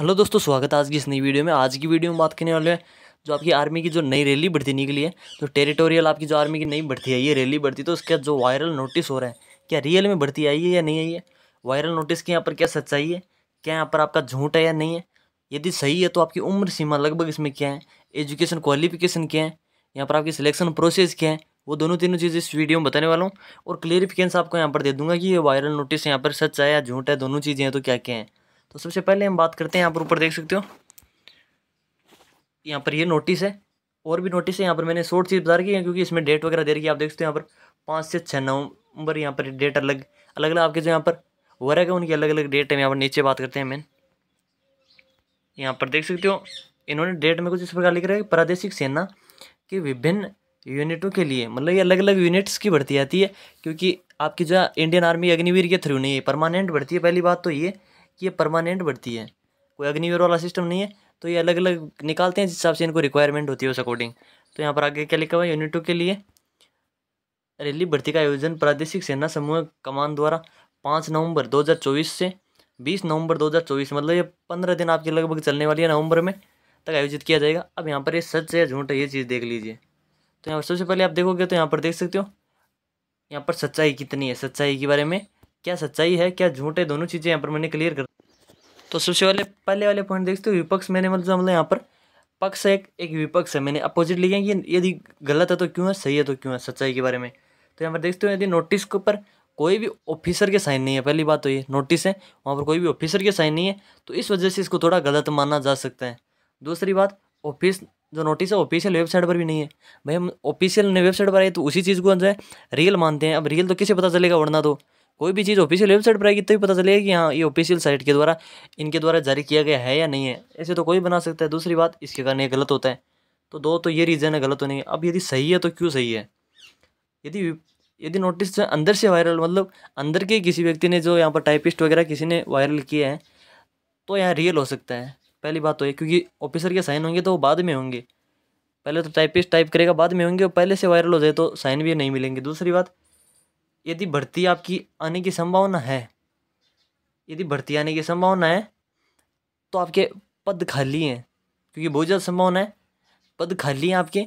hello दोस्तों स्वागत है आज की इस नई वीडियो में आज की वीडियो में बात करने वाले हैं जो आपकी आर्मी की जो नई रैली भर्ती निकली है तो टेरिटोरियल आपकी जो आर्मी की नई भर्ती आई है रैली भर्ती तो उसका जो वायरल नोटिस हो रहा है क्या रियल में भर्ती आई है या नहीं आई है वायरल नोटिस की यहाँ पर क्या सच्चाई है क्या यहाँ पर आपका झूठ है या नहीं है यदि सही है तो आपकी उम्र सीमा लगभग इसमें क्या है एजुकेशन क्वालिफिकेशन क्या है यहाँ पर आपकी सिलेक्शन प्रोसेस क्या है वो दोनों तीनों चीज़ें इस वीडियो में बताने वाला हूँ और क्लियरिफिकेशन आपको यहाँ पर दे दूंगा कि ये वायरल नोटिस यहाँ पर सच है या झूठ है दोनों चीज़ें हैं तो क्या क्या हैं तो सबसे पहले हम बात करते हैं यहाँ पर ऊपर देख सकते हो यहाँ पर ये नोटिस है और भी नोटिस है यहाँ पर मैंने शॉर्ट चीज़ बता रखी है क्योंकि इसमें डेट वगैरह दे रही है आप देख सकते हो यहाँ पर पाँच से छः नवंबर यहाँ पर डेट अलग अलग अलग आपके जो यहाँ पर वर्ग है उनकी अलग अलग डेट है यहाँ पर नीचे बात करते हैं मैन यहाँ पर देख सकते हो इन्होंने डेट में कुछ इस प्रकार लिख रहा है प्रादेशिक सेना के विभिन्न यूनिटों के लिए मतलब ये अलग अलग यूनिट्स की भर्ती आती है क्योंकि आपकी जो इंडियन आर्मी अग्निवीर के थ्रू नहीं है परमानेंट भर्ती है पहली बात तो ये कि ये परमानेंट बढ़ती है कोई अग्निवीर वाला सिस्टम नहीं है तो ये अलग अलग निकालते हैं जिस हिसाब से इनको रिक्वायरमेंट होती है उस अकॉर्डिंग तो यहाँ पर आगे क्या लिखा हुआ है यूनिटों के लिए रैली भर्ती का आयोजन प्रादेशिक सेना समूह कमान द्वारा पाँच नवंबर 2024 से 20 नवंबर 2024 मतलब ये पंद्रह दिन आपकी लगभग चलने वाली है नवंबर में तक आयोजित किया जाएगा अब यहाँ पर ये सच है झूठ है ये चीज़ देख लीजिए तो यहाँ पर सबसे पहले आप देखोगे तो यहाँ पर देख सकते हो यहाँ पर सच्चाई कितनी है सच्चाई के बारे में क्या सच्चाई है क्या झूठ है दोनों चीज़ें यहाँ पर मैंने क्लियर कर तो सबसे पहले पहले वाले पॉइंट देखते हो विपक्ष मैंने मतलब यहाँ पर पक्ष है एक एक विपक्ष है मैंने अपोजिट है कि यदि गलत है तो क्यों है सही है तो क्यों है सच्चाई के बारे में तो यहाँ पर देखते हो यदि नोटिस के ऊपर कोई भी ऑफिसर के साइन नहीं है पहली बात तो ये नोटिस है वहाँ पर कोई भी ऑफिसर के साइन नहीं है तो इस वजह से इसको थोड़ा गलत माना जा सकता है दूसरी बात ऑफिस जो नोटिस है ऑफिशियल वेबसाइट पर भी नहीं है भाई हम ऑफिशियल वेबसाइट पर आए तो उसी चीज़ को जो है रियल मानते हैं अब रियल तो किसे पता चलेगा वरना तो कोई भी चीज़ ऑफिशियल वेबसाइट पर आएगी तभी तो पता चलेगा कि हाँ ये ऑफिशियल साइट के द्वारा इनके द्वारा जारी किया गया है या नहीं है ऐसे तो कोई बना सकता है दूसरी बात इसके कारण ये गलत होता है तो दो तो ये रीज़न है गलत होने के अब यदि सही है तो क्यों सही है यदि यदि नोटिस अंदर से वायरल मतलब अंदर के किसी व्यक्ति ने जो यहाँ पर टाइपिस्ट वगैरह किसी ने वायरल किए हैं तो यहाँ रियल हो सकता है पहली बात तो ये क्योंकि ऑफिसर के साइन होंगे तो वो बाद में होंगे पहले तो टाइपिस्ट टाइप करेगा बाद में होंगे और पहले से वायरल हो जाए तो साइन भी नहीं मिलेंगे दूसरी बात यदि भर्ती आपकी आने की संभावना है यदि भर्ती आने की संभावना है तो आपके पद खाली हैं क्योंकि बहुत ज़्यादा संभावना है पद खाली हैं आपके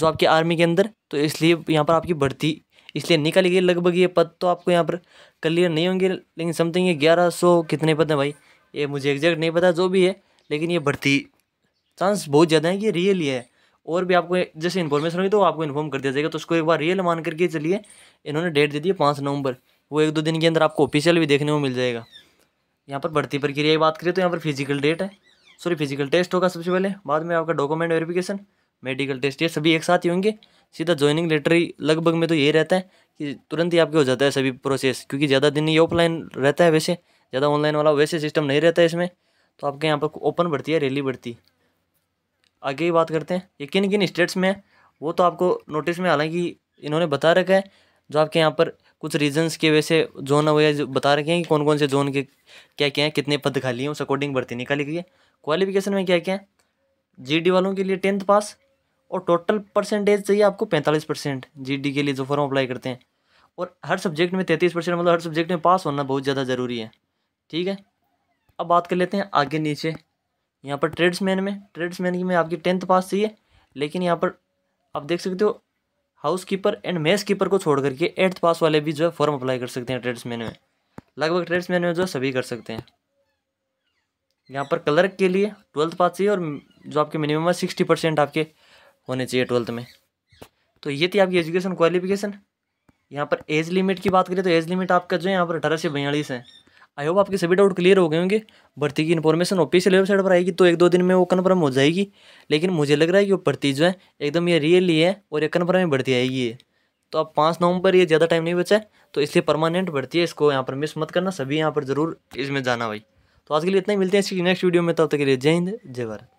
जो आपके आर्मी के अंदर तो इसलिए यहाँ पर आपकी भर्ती इसलिए निकाली गई लगभग ये पद तो आपको यहाँ पर क्लियर नहीं होंगे लेकिन समथिंग ये ग्यारह सौ कितने पद हैं भाई ये मुझे एग्जैक्ट नहीं पता जो भी है लेकिन ये भर्ती चांस बहुत ज़्यादा है कि रियल ही है और भी आपको जैसे इन्फॉर्मेशन होगी तो आपको इन्फॉर्म कर दिया जाएगा तो उसको एक बार रियल मान करके चलिए इन्होंने डेट दे दी है पाँच नवंबर वो एक दो दिन के अंदर आपको ऑफिशियल भी देखने को मिल जाएगा यहाँ पर भर्ती प्रक्रिया की बात करें तो यहाँ पर फिजिकल डेट है सॉरी फिजिकल टेस्ट होगा सबसे पहले बाद में आपका डॉक्यूमेंट वेरिफिकेशन मेडिकल टेस्ट ये सभी एक साथ ही होंगे सीधा ज्वाइनिंग लेटर ही लगभग में तो ये रहता है कि तुरंत ही आपके हो जाता है सभी प्रोसेस क्योंकि ज़्यादा दिन ये ऑफलाइन रहता है वैसे ज़्यादा ऑनलाइन वाला वैसे सिस्टम नहीं रहता है इसमें तो आपके यहाँ पर ओपन बढ़ती है रैली बढ़ती है आगे ही बात करते हैं ये किन किन स्टेट्स में है वो तो आपको नोटिस में हालांकि इन्होंने बता रखा है जो आपके यहाँ पर कुछ रीजन्स के वजह से जोन वगैरह बता रखे हैं कि कौन कौन से जोन के क्या क्या हैं कितने पद खाली हैं उस अकॉर्डिंग भर्ती निकाली गई है क्वालिफिकेशन में क्या क्या है जीडी वालों के लिए टेंथ पास और टोटल परसेंटेज चाहिए आपको पैंतालीस परसेंट जी के लिए जो फॉर्म अप्लाई करते हैं और हर सब्जेक्ट में तैंतीस परसेंट मतलब हर सब्जेक्ट में पास होना बहुत ज़्यादा ज़रूरी है ठीक है अब बात कर लेते हैं आगे नीचे यहाँ पर ट्रेड्समैन में ट्रेड्समैन में आपकी टेंथ पास चाहिए लेकिन यहाँ पर आप देख सकते हो housekeeper and mess keeper को छोड़ करके एट्थ पास वाले भी जो है फॉर्म अप्लाई कर सकते हैं ट्रेड्समैन में लगभग ट्रेड्समैन में जो है सभी कर सकते हैं यहाँ पर क्लर्क के लिए ट्वेल्थ पास चाहिए और जो आपके मिनिमम है सिक्सटी परसेंट आपके होने चाहिए ट्वेल्थ में तो ये थी आपकी एजुकेशन क्वालिफिकेशन यहाँ पर एज लिमिट की बात करें तो एज लिमिट आपका जो है यहाँ पर अठारह से बयालीस है आई होप आपके सभी डाउट क्लियर हो गए होंगे भर्ती की इन्फॉर्मेशन ऑफिशियल वेबसाइट पर आएगी तो एक दो दिन में वो कन्फर्म हो जाएगी लेकिन मुझे लग रहा है कि वो भर्ती जो है एकदम ये रियल ही है और ये कन्फर्म ही भर्ती आएगी ये तो अब पाँच नवंबर ये ज़्यादा टाइम नहीं बचा है तो इसलिए परमानेंट भर्ती है इसको यहाँ पर मिस मत करना सभी यहाँ पर ज़रूर इसमें जाना भाई तो आज के लिए इतना ही मिलते हैं इसकी नेक्स्ट वीडियो में तब तक के लिए जय हिंद जय भारत